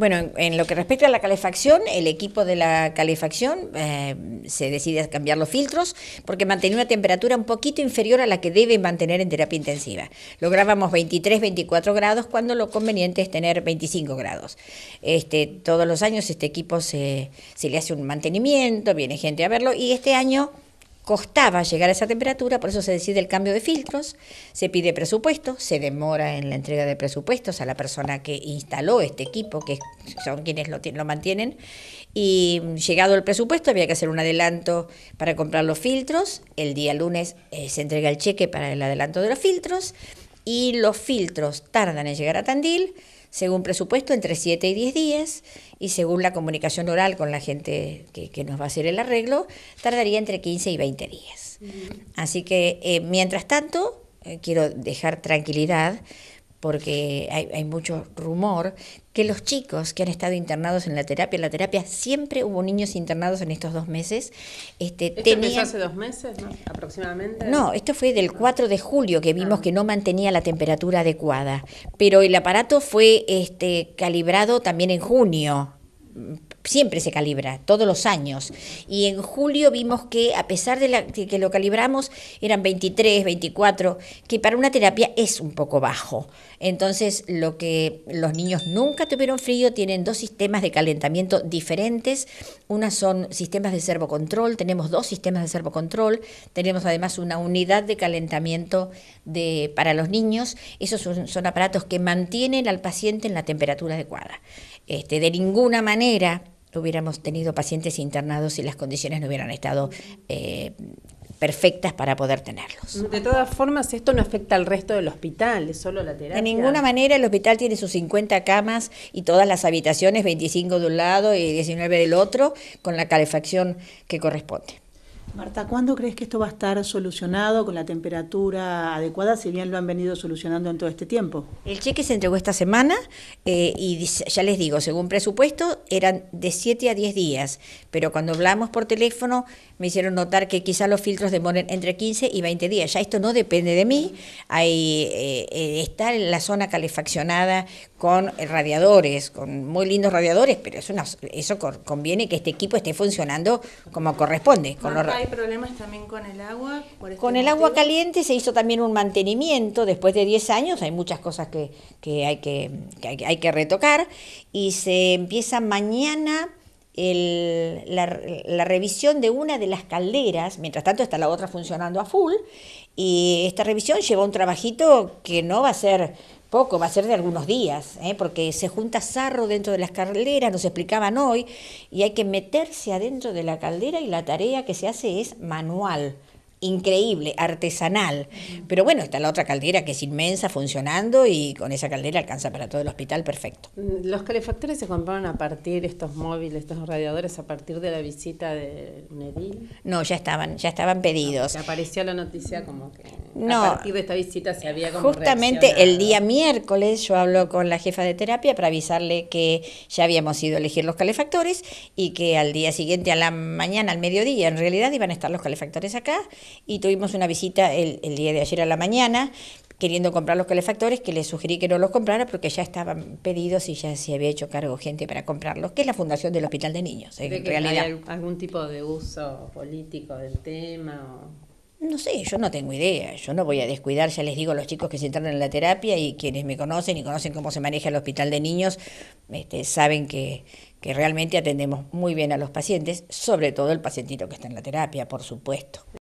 Bueno, en, lo que respecta a la calefacción, el equipo de la calefacción eh, se decide a cambiar los filtros porque mantiene una temperatura un poquito inferior a la que debe mantener en terapia intensiva. Lográbamos 23, 24 grados cuando lo conveniente es tener 25 grados. Este, todos los años este equipo se, se le hace un mantenimiento, viene gente a verlo y este año costaba llegar a esa temperatura, por eso se decide el cambio de filtros, se pide presupuesto, se demora en la entrega de presupuestos a la persona que instaló este equipo, que son quienes lo, mantienen, y llegado el presupuesto había que hacer un adelanto para comprar los filtros, el día lunes eh, se entrega el cheque para el adelanto de los filtros, y los filtros tardan en llegar a Tandil, según presupuesto, entre 7 y 10 días, y según la comunicación oral con la gente que, nos va a hacer el arreglo, tardaría entre 15 y 20 días. Mm. Así que, eh, mientras tanto, eh, quiero dejar tranquilidad porque hay, mucho rumor, que los chicos que han estado internados en la terapia, en la terapia siempre hubo niños internados en estos dos meses. Este, ¿Esto hace dos meses aproximadamente? No, esto fue del 4 de julio que vimos ah. que no mantenía la temperatura adecuada, pero el aparato fue este, calibrado también en junio, siempre se calibra, todos los años. Y en julio vimos que, a pesar de, que, que lo calibramos, eran 23, 24, que para una terapia es un poco bajo. Entonces, lo que los niños nunca tuvieron frío, tienen dos sistemas de calentamiento diferentes. Unas son sistemas de servocontrol, tenemos dos sistemas de servocontrol, tenemos además una unidad de calentamiento de, para los niños. Esos son, aparatos que mantienen al paciente en la temperatura adecuada. Este, de ninguna manera hubiéramos tenido pacientes internados si las condiciones no hubieran estado eh, perfectas para poder tenerlos. De todas formas, esto no afecta al resto del hospital, es solo la terapia. De ninguna manera, el hospital tiene sus 50 camas y todas las habitaciones, 25 de un lado y 19 del otro, con la calefacción que corresponde. Marta, ¿cuándo crees que esto va a estar solucionado con la temperatura adecuada, si bien lo han venido solucionando en todo este tiempo? El cheque se entregó esta semana eh, y ya les digo, según presupuesto eran de 7 a 10 días, pero cuando hablamos por teléfono me hicieron notar que quizá los filtros demoren entre 15 y 20 días. Ya esto no depende de mí, hay, eh, eh, está en la zona calefaccionada con radiadores, con muy lindos radiadores, pero eso conviene que este equipo esté funcionando como corresponde, con los hay problemas también con el agua. Este con el agua caliente se hizo también un mantenimiento. Después de 10 años hay muchas cosas que, hay, que, que retocar. Y se empieza mañana la, la, revisión de una de las calderas, mientras tanto está la otra funcionando a full, y esta revisión lleva un trabajito que no va a ser poco, va a ser de algunos días, ¿eh? porque se junta sarro dentro de las calderas, nos explicaban hoy, y hay que meterse adentro de la caldera y la tarea que se hace es manual increíble, artesanal. Pero bueno, está la otra caldera que es inmensa, funcionando y con esa caldera alcanza para todo el hospital perfecto. Mm, los calefactores se compraron a partir, estos móviles, estos radiadores, a partir de la visita de Nedil. No, ya estaban, ya estaban ah, pedidos. apareció la noticia como que a partir de esta visita se había como Justamente el día miércoles yo hablo con la jefa de terapia para avisarle que ya habíamos ido a elegir los calefactores y que al día siguiente, a la mañana, al mediodía, en realidad iban a estar los calefactores acá y tuvimos una visita el, el día de ayer a la mañana queriendo comprar los calefactores, que les sugerí que no los comprara porque ya estaban pedidos y ya se había hecho cargo gente para comprarlos, que es la fundación del Hospital de Niños, en realidad. Hay algún tipo de uso político del tema? No sé, yo no tengo idea, yo no voy a descuidar, ya les digo a los chicos que se entraron en la terapia y quienes me conocen y conocen cómo se maneja el Hospital de Niños, este, saben que, que realmente atendemos muy bien a los pacientes, sobre todo el pacientito que está en la terapia, por supuesto.